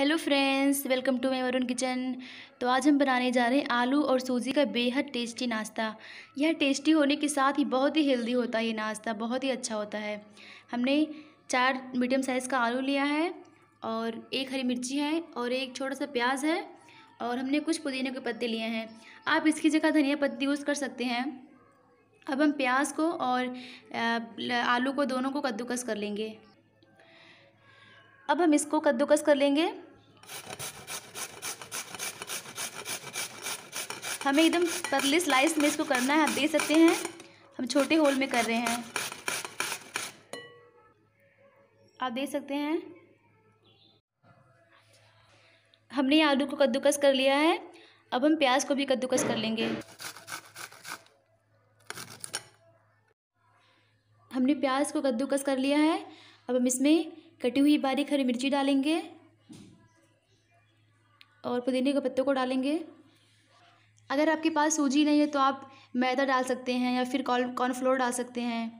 hello friends welcome to my Varun kitchen तो आज हम बनाने जा रहे हैं आलू और सूजी का बेहद टेस्टी नाश्ता यह टेस्टी होने के साथ ही बहुत ही हेल्दी होता है ये नाश्ता बहुत ही अच्छा होता है हमने चार मीडियम साइज़ का आलू लिया है और एक हरी मिर्ची है और एक छोटा सा प्याज है और हमने कुछ पुदीने के पत्ते लिए हैं आप इसकी जगह धनिया पत्ती यूज़ कर सकते हैं अब हम प्याज को और आलू को दोनों को कद्दूकस कर लेंगे अब हम इसको कद्दूकस कर लेंगे हमें एकदम पतले स्लाइस में इसको करना है आप देख सकते हैं हम छोटे होल में कर रहे हैं आप देख सकते हैं हमने आलू को कद्दूकस कर लिया है अब हम प्याज को भी कद्दूकस कर लेंगे हमने प्याज को कद्दूकस कर लिया है अब हम इसमें कटी हुई बारीक हरी मिर्ची डालेंगे और पुदीने के पत्तों को डालेंगे अगर आपके पास सूजी नहीं है तो आप मैदा डाल सकते हैं या फिर कॉर्न कॉर्नफ्लोर डाल सकते हैं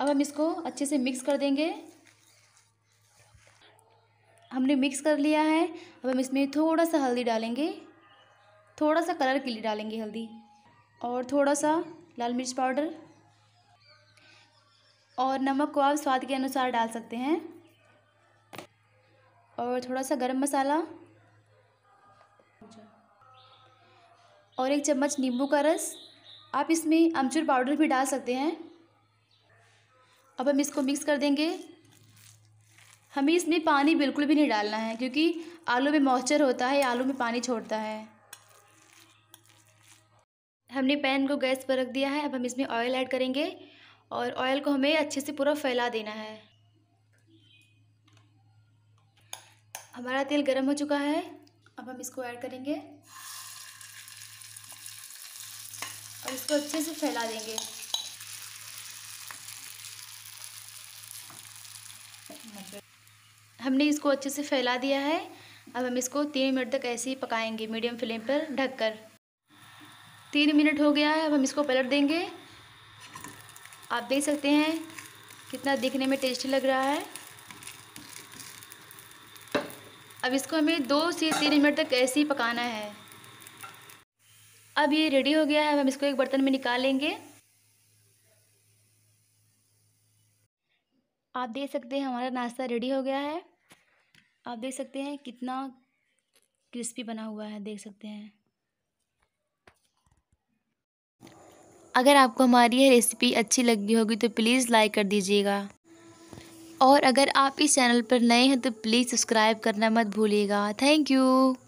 अब हम इसको अच्छे से मिक्स कर देंगे हमने मिक्स कर लिया है अब हम इसमें थोड़ा सा हल्दी डालेंगे थोड़ा सा कलर के लिए डालेंगे हल्दी और थोड़ा सा लाल मिर्च पाउडर और नमक को आप स्वाद के अनुसार डाल सकते हैं और थोड़ा सा गरम मसाला और एक चम्मच नींबू का रस आप इसमें अमचूर पाउडर भी डाल सकते हैं अब हम इसको मिक्स कर देंगे हमें इसमें पानी बिल्कुल भी नहीं डालना है क्योंकि आलू में मॉइस्चर होता है आलू में पानी छोड़ता है हमने पैन को गैस पर रख दिया है अब हम इसमें ऑयल ऐड करेंगे और ऑयल को हमें अच्छे से पूरा फैला देना है हमारा तेल गर्म हो चुका है अब हम इसको ऐड करेंगे और इसको अच्छे से फैला देंगे हमने इसको अच्छे से फैला दिया है अब हम इसको तीन मिनट तक ऐसे ही पकाएंगे मीडियम फ्लेम पर ढककर तीन मिनट हो गया है अब हम इसको पलट देंगे आप देख सकते हैं कितना दिखने में टेस्टी लग रहा है अब इसको हमें दो से तीन मिनट तक ऐसे ही पकाना है अब ये रेडी हो गया है हम इसको एक बर्तन में निकालेंगे आप देख सकते हैं हमारा नाश्ता रेडी हो गया है आप देख सकते हैं कितना क्रिस्पी बना हुआ है देख सकते हैं अगर आपको हमारी यह रेसिपी अच्छी लगी होगी तो प्लीज़ लाइक कर दीजिएगा और अगर आप इस चैनल पर नए हैं तो प्लीज़ सब्सक्राइब करना मत भूलिएगा थैंक यू